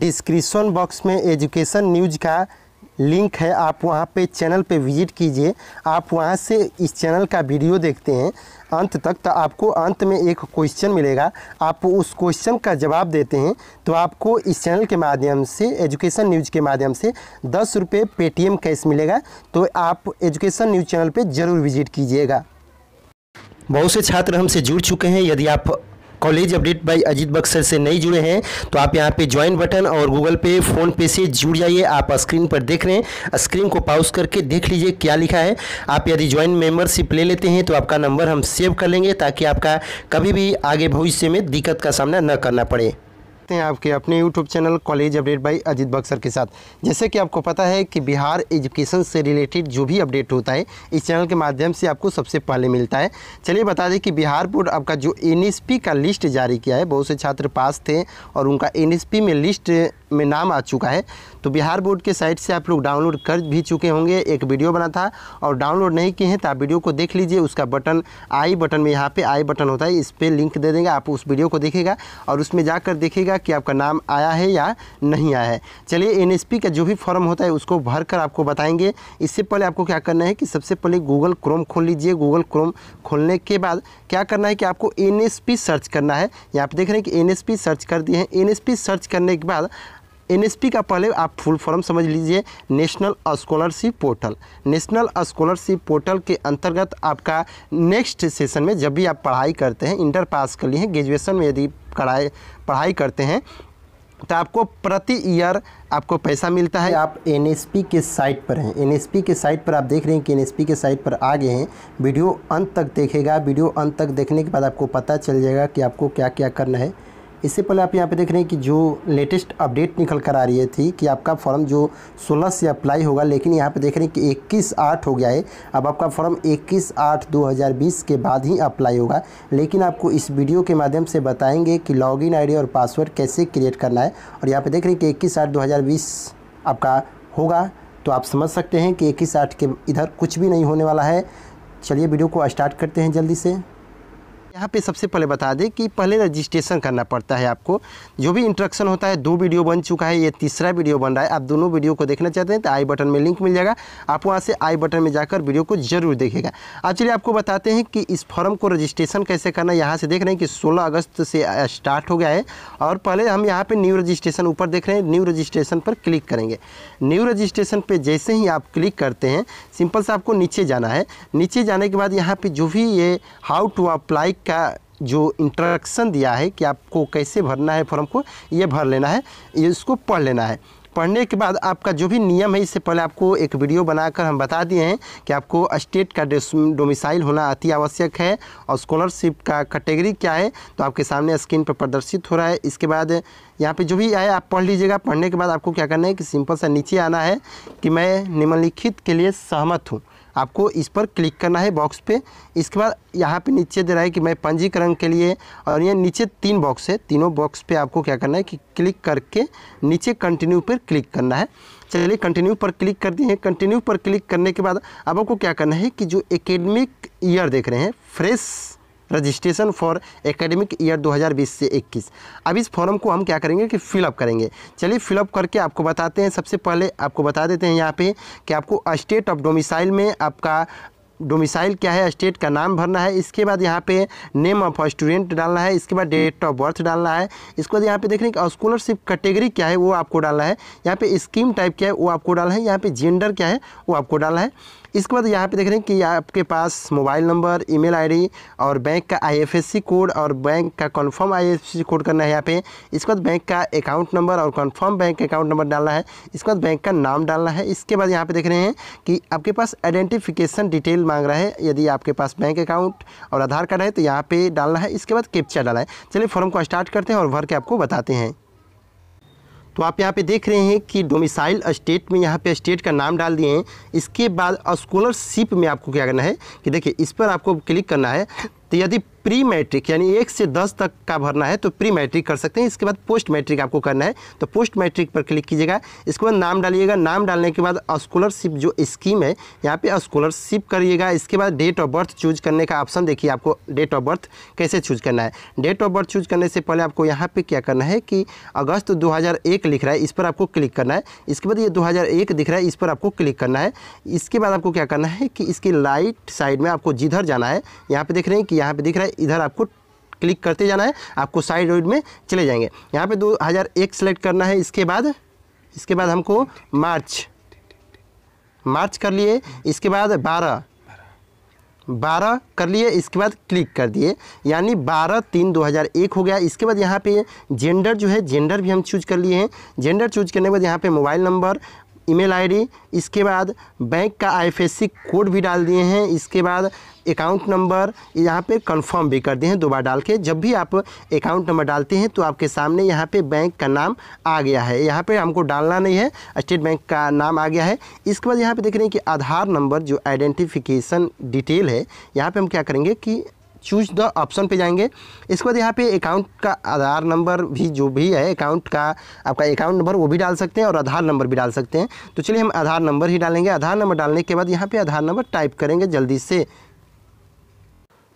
description box में education news का link है आप वहाँ पे चैनल पे विजिट कीजिए आप वहाँ से इस चैनल का वीडियो देखते हैं अंत तक तो आपको अंत में एक क्वेश्चन मिलेगा आप उस क्वेश्चन का जवाब देते हैं तो आपको इस चैनल के माध्यम से एजुकेशन न्यूज के माध्यम से दस रुपये पेटीएम कैश मिलेगा तो आप एजुकेशन न्यूज चैनल पर ज़रूर विजिट कीजिएगा बहुत से छात्र हमसे जुड़ चुके हैं यदि आप college update by Ajit Buxar से नहीं जुड़े हैं तो आप यहाँ पे ज्वाइन बटन और गूगल पे फ़ोन पे से जुड़ जाइए आप स्क्रीन पर देख रहे हैं स्क्रीन को पाउस करके देख लीजिए क्या लिखा है आप यदि ज्वाइन मेंबरशिप ले लेते हैं तो आपका नंबर हम सेव कर लेंगे ताकि आपका कभी भी आगे भविष्य में दिक्कत का सामना न करना पड़े सकते हैं आपके अपने YouTube channel college update by Ajit Buxar के साथ जैसे कि आपको पता है कि बिहार एजुकेशन से रिलेटेड जो भी अपडेट होता है इस चैनल के माध्यम से आपको सबसे पहले मिलता है चलिए बता दें कि बिहार बोर्ड आपका जो एन का लिस्ट जारी किया है बहुत से छात्र पास थे और उनका एन में लिस्ट में नाम आ चुका है तो बिहार बोर्ड के साइट से आप लोग डाउनलोड कर भी चुके होंगे एक वीडियो बना था और डाउनलोड नहीं किए हैं तो आप वीडियो को देख लीजिए उसका बटन आई बटन में यहाँ पे आई बटन होता है इस पर लिंक दे देंगे आप उस वीडियो को देखेगा और उसमें जाकर देखेगा कि आपका नाम आया है या नहीं आया है चलिए एन का जो भी फॉर्म होता है उसको भर कर आपको बताएंगे इससे पहले आपको क्या करना है कि सबसे पहले गूगल क्रोम खोल लीजिए गूगल क्रोम खोलने के बाद क्या करना है कि आपको एन सर्च करना है यहाँ पर देख रहे हैं कि एन सर्च कर दिए हैं एन सर्च करने के बाद एनएसपी का पहले आप फुल फॉर्म समझ लीजिए national scholarship portal national scholarship portal के अंतर्गत आपका नेक्स्ट सेशन में जब भी आप पढ़ाई करते हैं इंटर पास कर लिए हैं ग्रेजुएशन में यदि कढ़ाई पढ़ाई करते हैं तो आपको प्रति ईयर आपको पैसा मिलता है आप एन के साइट पर हैं एन के साइट पर आप देख रहे हैं कि एन के साइट पर आ गए हैं वीडियो अंत तक देखेगा वीडियो अंत तक देखने के बाद आपको पता चल जाएगा कि आपको क्या क्या करना है इससे पहले आप यहाँ पे देख रहे हैं कि जो लेटेस्ट अपडेट निकल कर आ रही है थी कि आपका फॉर्म जो 16 से अप्लाई होगा लेकिन यहाँ पे देख रहे हैं कि 21 आठ हो गया है अब आपका फॉर्म 21 आठ 2020 के बाद ही अप्लाई होगा लेकिन आपको इस वीडियो के माध्यम से बताएंगे कि लॉगिन आईडी और पासवर्ड कैसे क्रिएट करना है और यहाँ पर देख रहे हैं कि इक्कीस आठ दो आपका होगा तो आप समझ सकते हैं कि इक्कीस आठ के इधर कुछ भी नहीं होने वाला है चलिए वीडियो को स्टार्ट करते हैं जल्दी से यहाँ पे सबसे पहले बता दें कि पहले रजिस्ट्रेशन करना पड़ता है आपको जो भी इंट्रक्शन होता है दो वीडियो बन चुका है ये तीसरा वीडियो बन रहा है आप दोनों वीडियो को देखना चाहते हैं तो आई बटन में लिंक मिल जाएगा आप वहाँ से आई बटन में जाकर वीडियो को जरूर देखेगा अब चलिए आपको बताते हैं कि इस फॉर्म को रजिस्ट्रेशन कैसे करना है यहाँ से देख रहे हैं कि सोलह अगस्त से स्टार्ट हो गया है और पहले हम यहाँ पर न्यू रजिस्ट्रेशन ऊपर देख रहे हैं न्यू रजिस्ट्रेशन पर क्लिक करेंगे न्यू रजिस्ट्रेशन पर जैसे ही आप क्लिक करते हैं सिंपल से आपको नीचे जाना है नीचे जाने के बाद यहाँ पर जो भी ये हाउ टू अप्लाई का जो इंट्रक्शन दिया है कि आपको कैसे भरना है फॉर्म को ये भर लेना है ये इसको पढ़ लेना है पढ़ने के बाद आपका जो भी नियम है इससे पहले आपको एक वीडियो बनाकर हम बता दिए हैं कि आपको स्टेट का डोमिसाइल होना अति आवश्यक है और स्कॉलरशिप का कैटेगरी क्या है तो आपके सामने स्क्रीन पर प्रदर्शित हो रहा है इसके बाद यहाँ पे जो भी आए आप पढ़ लीजिएगा पढ़ने के बाद आपको क्या करना है कि सिंपल सा नीचे आना है कि मैं निम्नलिखित के लिए सहमत हूँ आपको इस पर क्लिक करना है बॉक्स पे इसके बाद यहाँ पे नीचे दे रहा है कि मैं पंजीकरण के लिए और ये नीचे तीन बॉक्स है तीनों बॉक्स पे आपको क्या करना है कि क्लिक करके नीचे कंटिन्यू पर क्लिक करना है चलिए कंटिन्यू पर क्लिक कर दिए हैं कंटिन्यू पर क्लिक करने के बाद अब आपको क्या करना है कि जो एकेडमिक ईयर देख रहे हैं fresh registration for academic year 2020 से 21 अब इस फॉर्म को हम क्या करेंगे कि फिलअप करेंगे चलिए फिलअप करके आपको बताते हैं सबसे पहले आपको बता देते हैं यहाँ पे कि आपको स्टेट ऑफ डोमिसाइल में आपका डोमिसाइल क्या है स्टेट का नाम भरना है इसके बाद यहाँ पे नेम ऑफ स्टूडेंट डालना है इसके बाद डेट ऑफ बर्थ डालना है इसके बाद यहाँ पे देख की कि स्कॉलरशिप कैटेगरी क्या है वो आपको डालना है यहाँ पे स्कीम टाइप क्या है वो आपको डालना है यहाँ पे जेंडर क्या है वो आपको डालना है इसके बाद यहाँ पे देख रहे हैं कि आपके पास मोबाइल नंबर ईमेल आईडी और बैंक का आईएफएससी कोड और बैंक का कन्फर्म आईएफएससी कोड करना है यहाँ पे इसके बाद बैंक का अकाउंट नंबर और कन्फर्म बैंक अकाउंट नंबर डालना है इसके बाद बैंक का नाम डालना है इसके बाद यहाँ पे देख रहे हैं कि आपके पास आइडेंटिफिकेशन डिटेल मांग रहा है यदि आपके पास बैंक अकाउंट और आधार कार्ड है तो यहाँ पर डालना है इसके बाद कैप्चा डाला है चलिए फॉर्म को स्टार्ट करते हैं और भर के आपको बताते हैं तो आप यहाँ पे देख रहे हैं कि डोमिसाइल स्टेट में यहाँ पे स्टेट का नाम डाल दिए हैं इसके बाद स्कॉलरशिप में आपको क्या करना है कि देखिए इस पर आपको क्लिक करना है तो यदि प्री मैट्रिक यानी एक से दस तक का भरना है तो प्री मैट्रिक कर सकते हैं इसके बाद पोस्ट मैट्रिक आपको करना है तो पोस्ट मैट्रिक पर क्लिक कीजिएगा इसके बाद नाम डालिएगा नाम डालने के बाद स्कॉलरशिप जो स्कीम है यहाँ पे स्कॉलरशिप करिएगा इसके बाद डेट ऑफ बर्थ चूज करने का ऑप्शन देखिए आपको डेट ऑफ बर्थ कैसे चूज करना है डेट ऑफ बर्थ चूज करने से पहले आपको यहाँ पर क्या करना है कि अगस्त दो लिख रहा है इस पर आपको क्लिक करना है इसके बाद ये दो दिख रहा है इस पर आपको क्लिक करना है इसके बाद आपको क्या करना है कि इसके लाइट साइड में आपको जिधर जाना है यहाँ पर देख रहे हैं कि यहाँ पर दिख रहा है इधर आपको क्लिक करते जाना है आपको साइड रोड में चले जाएंगे यहाँ पे 2001 सेलेक्ट करना है इसके बाद इसके बाद हमको मार्च मार्च कर लिए इसके बाद बारह बारह कर लिए इसके बाद क्लिक कर दिए यानी बारह तीन दो हज़ार एक हो गया इसके बाद यहाँ पे जेंडर जो है जेंडर भी हम चूज कर लिए हैं जेंडर चूज करने के बाद यहाँ पे मोबाइल नंबर ईमेल आईडी इसके बाद बैंक का आईएफएससी कोड भी डाल दिए हैं इसके बाद अकाउंट नंबर यहाँ पे कंफर्म भी कर दिए हैं दोबारा डाल के जब भी आप अकाउंट नंबर डालते हैं तो आपके सामने यहाँ पे बैंक का नाम आ गया है यहाँ पे हमको डालना नहीं है स्टेट बैंक का नाम आ गया है इसके बाद यहाँ पे देख रहे हैं कि आधार नंबर जो आइडेंटिफिकेशन डिटेल है यहाँ पे हम क्या करेंगे कि चूज द ऑप्शन पे जाएंगे इसके बाद यहाँ पे अकाउंट का आधार नंबर भी जो भी है अकाउंट का आपका अकाउंट नंबर वो भी डाल सकते हैं और आधार नंबर भी डाल सकते हैं तो चलिए हम आधार नंबर ही डालेंगे आधार नंबर डालने के बाद यहाँ पर आधार नंबर टाइप करेंगे जल्दी से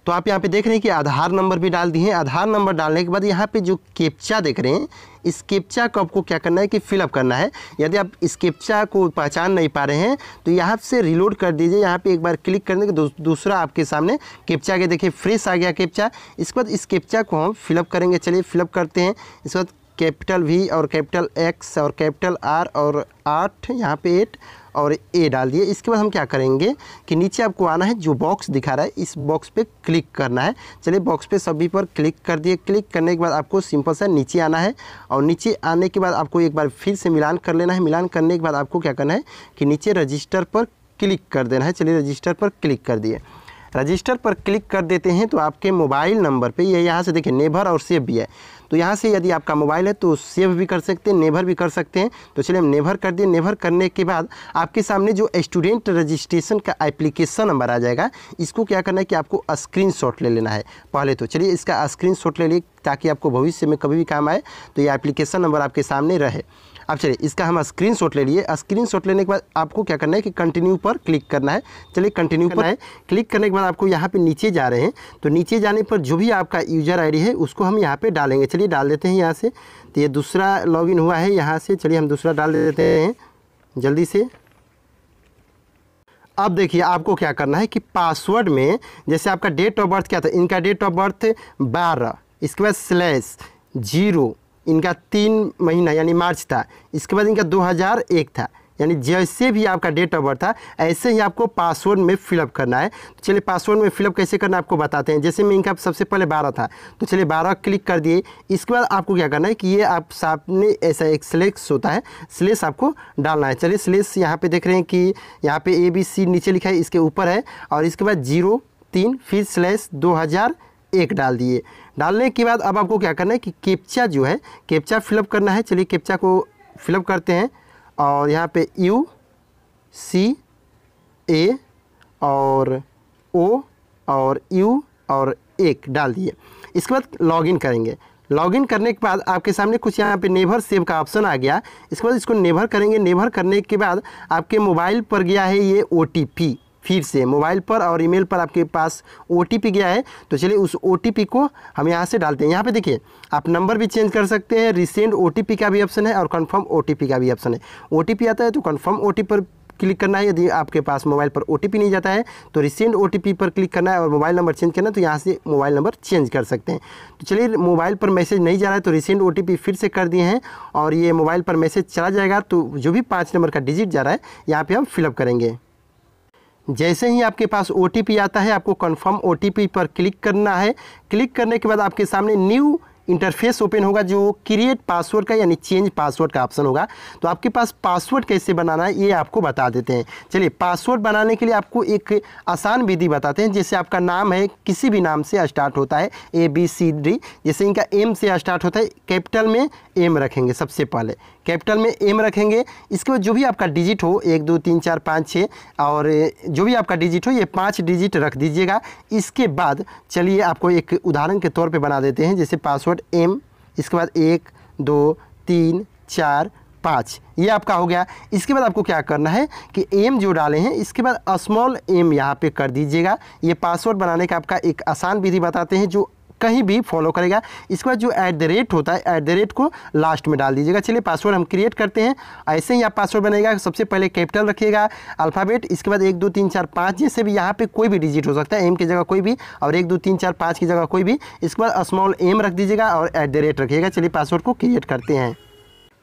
तो आप यहाँ पे देख रहे हैं कि आधार नंबर भी डाल दिए हैं आधार नंबर डालने के बाद यहाँ पे जो केपचा देख रहे हैं इस केपचा को आपको क्या करना है कि फिलअप करना है यदि आप इस केपचा को पहचान नहीं पा रहे हैं तो यहाँ से रिलोड कर दीजिए यहाँ पे एक बार क्लिक करने के दूसरा आपके सामने केपचा के देखिए फ्रेश आ गया केपचा इसके बाद इस केपचा को हम फिलअप करेंगे चलिए फिलअप करते हैं इसके बाद कैपिटल वी और कैपिटल एक्स और कैपिटल आर और आठ यहाँ पे एट और ए डाल दिए इसके बाद हम क्या करेंगे कि नीचे आपको आना है जो बॉक्स दिखा रहा है इस बॉक्स पे क्लिक करना है चलिए बॉक्स पे सभी पर क्लिक कर दिए क्लिक करने के बाद आपको सिंपल सा नीचे आना है और नीचे आने के बाद आपको एक बार फिर से मिलान कर लेना है मिलान करने के बाद आपको क्या करना है कि नीचे रजिस्टर पर क्लिक कर देना है चलिए रजिस्टर पर क्लिक कर दिए रजिस्टर पर क्लिक कर देते हैं तो आपके मोबाइल नंबर पे ये यहाँ से देखिए नेभर और सेव भी है तो यहाँ से यदि आपका मोबाइल है तो सेव भी कर सकते हैं नेभर भी कर सकते हैं तो चलिए हम नेभर कर दिए नेभर करने के बाद आपके सामने जो स्टूडेंट रजिस्ट्रेशन का एप्लीकेशन नंबर आ जाएगा इसको क्या करना है कि आपको स्क्रीन ले लेना है पहले तो चलिए इसका स्क्रीन ले लिए ताकि आपको भविष्य में कभी भी काम आए तो ये एप्लीकेशन नंबर आपके सामने रहे अब चलिए इसका हम स्क्रीन शॉट ले लिए स्क्रीन शॉट लेने के बाद आपको क्या करना है कि कंटिन्यू पर क्लिक करना है चलिए कंटिन्यू पर है क्लिक करने के बाद आपको यहाँ पर नीचे जा रहे हैं तो नीचे जाने पर जो भी आपका यूजर आई है उसको हम यहाँ पर डालेंगे चलिए डाल देते हैं यहाँ से तो ये दूसरा लॉग हुआ है यहाँ से चलिए हम दूसरा डाल देते हैं जल्दी से अब देखिए आपको क्या करना है कि पासवर्ड में जैसे आपका डेट ऑफ बर्थ क्या था इनका डेट ऑफ बर्थ बारह इसके बाद स्लैश जीरो इनका तीन महीना यानी मार्च था इसके बाद इनका 2001 था यानी जैसे भी आपका डेट ऑफ बर्थ था ऐसे ही आपको पासवर्ड में फिलअप करना है तो चलिए पासवर्ड में फिलअप कैसे करना है आपको बताते हैं जैसे मैं इनका सबसे पहले बारह था तो चलिए बारह क्लिक कर दिए इसके बाद आपको क्या करना है कि ये आप सामने ऐसा एक स्लेक्स होता है स्लेस आपको डालना है चलिए स्लेस यहाँ पर देख रहे हैं कि यहाँ पर ए बी सी नीचे लिखा है इसके ऊपर है और इसके बाद जीरो तीन फिर स्लेस दो हज़ार एक डाल दिए डालने के बाद अब आपको क्या करना है कि कैप्चा जो है कैप्चा फिलअप करना है चलिए कैप्चा को फिलअप करते हैं और यहाँ पे यू सी ए और ओ और यू और एक डाल दिए इसके बाद लॉगिन करेंगे लॉगिन करने के बाद आपके सामने कुछ यहाँ पे नेवर सेव का ऑप्शन आ गया इसके बाद इसको नेवर करेंगे नेवर करने के बाद आपके मोबाइल पर गया है ये ओ फिर से मोबाइल पर और ईमेल पर आपके पास ओ गया है तो चलिए उस ओ को हम यहाँ से डालते हैं यहाँ पे देखिए आप नंबर भी चेंज कर सकते हैं रिसेंट ओ का भी ऑप्शन है और कन्फर्म ओ का भी ऑप्शन है ओ आता है तो कन्फर्म ओ पर क्लिक करना है यदि आपके पास मोबाइल पर ओ नहीं जाता है तो रिसेंट ओ पर क्लिक करना है और मोबाइल नंबर चेंज करना है तो यहाँ से मोबाइल नंबर चेंज कर सकते हैं तो चलिए मोबाइल पर मैसेज नहीं जा रहा है तो रिसेंट ओ फिर से कर दिए हैं और ये मोबाइल पर मैसेज चला जाएगा तो जो भी पाँच नंबर का डिजिट जा रहा है यहाँ पर हम फिलअप करेंगे जैसे ही आपके पास ओ आता है आपको कन्फर्म ओ पर क्लिक करना है क्लिक करने के बाद आपके सामने न्यू इंटरफेस ओपन होगा जो क्रिएट पासवर्ड का यानी चेंज पासवर्ड का ऑप्शन होगा तो आपके पास पासवर्ड कैसे बनाना है ये आपको बता देते हैं चलिए पासवर्ड बनाने के लिए आपको एक आसान विधि बताते हैं जैसे आपका नाम है किसी भी नाम से स्टार्ट होता है ए बी सी डी जैसे इनका एम से स्टार्ट होता है कैपिटल में एम रखेंगे सबसे पहले कैपिटल में एम रखेंगे इसके बाद जो भी आपका डिजिट हो एक दो तीन चार पाँच छः और जो भी आपका डिजिट हो ये पाँच डिजिट रख दीजिएगा इसके बाद चलिए आपको एक उदाहरण के तौर पर बना देते हैं जैसे पासवर्ड एम इसके बाद एक दो तीन चार पाँच ये आपका हो गया इसके बाद आपको क्या करना है कि एम जो डाले हैं इसके बाद स्मॉल एम यहाँ पे कर दीजिएगा ये पासवर्ड बनाने का आपका एक आसान विधि बताते हैं जो कहीं भी फॉलो करेगा इसके बाद जो ऐट द रेट होता है ऐट द रेट को लास्ट में डाल दीजिएगा चलिए पासवर्ड हम क्रिएट करते हैं ऐसे ही आप पासवर्ड बनेगा सबसे पहले कैपिटल रखिएगा अल्फ़ाबेट इसके बाद एक दो तीन चार पाँच जैसे भी यहाँ पर कोई भी डिजिट हो सकता है एम की जगह कोई भी और एक दो तीन चार पाँच की जगह कोई भी इसके बाद स्मॉल एम रख दीजिएगा और ऐट द रेट रखिएगा चलिए पासवर्ड को क्रिएट करते हैं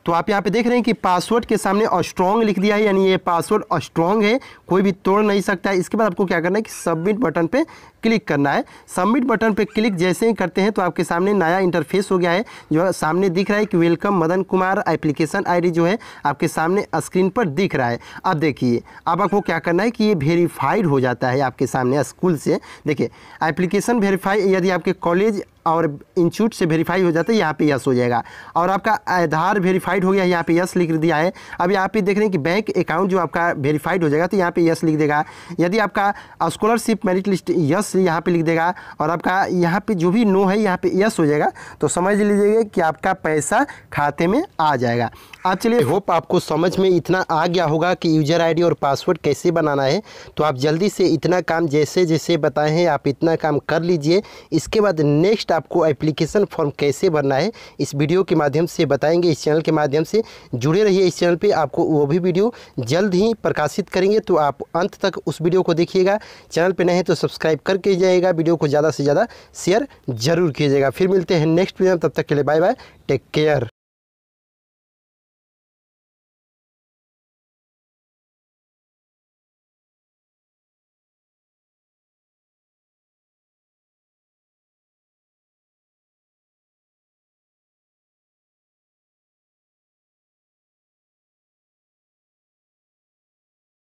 तो आप यहाँ पे देख रहे हैं कि पासवर्ड के सामने स्ट्रॉन्ग लिख दिया है यानी ये पासवर्ड स्ट्रॉन्ग है कोई भी तोड़ नहीं सकता है इसके बाद आपको क्या करना है कि सबमिट बटन पे क्लिक करना है सबमिट बटन पे क्लिक जैसे ही करते हैं तो आपके सामने नया इंटरफेस हो गया है जो सामने दिख रहा है कि वेलकम मदन कुमार एप्लीकेशन आई जो है आपके सामने स्क्रीन पर दिख रहा है अब देखिए अब आपको क्या करना है कि ये वेरीफाइड हो जाता है आपके सामने स्कूल से देखिए एप्लीकेशन वेरीफाई यदि आपके कॉलेज और इंस्टीट्यूट से वेरीफाई हो जाता है यहाँ पे यस हो जाएगा और आपका आधार वेरीफाइड हो गया यहाँ पे यस लिख दिया है अब यहाँ पे देख रहे हैं कि बैंक अकाउंट जो आपका वेरीफाइड हो जाएगा तो यहाँ पे यस लिख देगा यदि आपका स्कॉलरशिप मेरिट लिस्ट यस यहाँ पे लिख देगा और आपका यहाँ पे जो भी नो है यहाँ पे यस हो जाएगा तो समझ लीजिएगा कि आपका पैसा खाते में आ जाएगा आप चलिए होप आपको समझ में इतना आ गया होगा कि यूजर आई और पासवर्ड कैसे बनाना है तो आप जल्दी से इतना काम जैसे जैसे बताए हैं आप इतना काम कर लीजिए इसके बाद नेक्स्ट आपको एप्लीकेशन फॉर्म कैसे भरना है इस वीडियो के माध्यम से बताएंगे इस चैनल के माध्यम से जुड़े रहिए इस चैनल पर आपको वो भी वीडियो जल्द ही प्रकाशित करेंगे तो आप अंत तक उस वीडियो को देखिएगा चैनल पर नहीं तो सब्सक्राइब करके जाइएगा वीडियो को ज़्यादा से ज़्यादा शेयर जरूर कीजिएगा फिर मिलते हैं नेक्स्ट वीडियो तब तक के लिए बाय बाय टेक केयर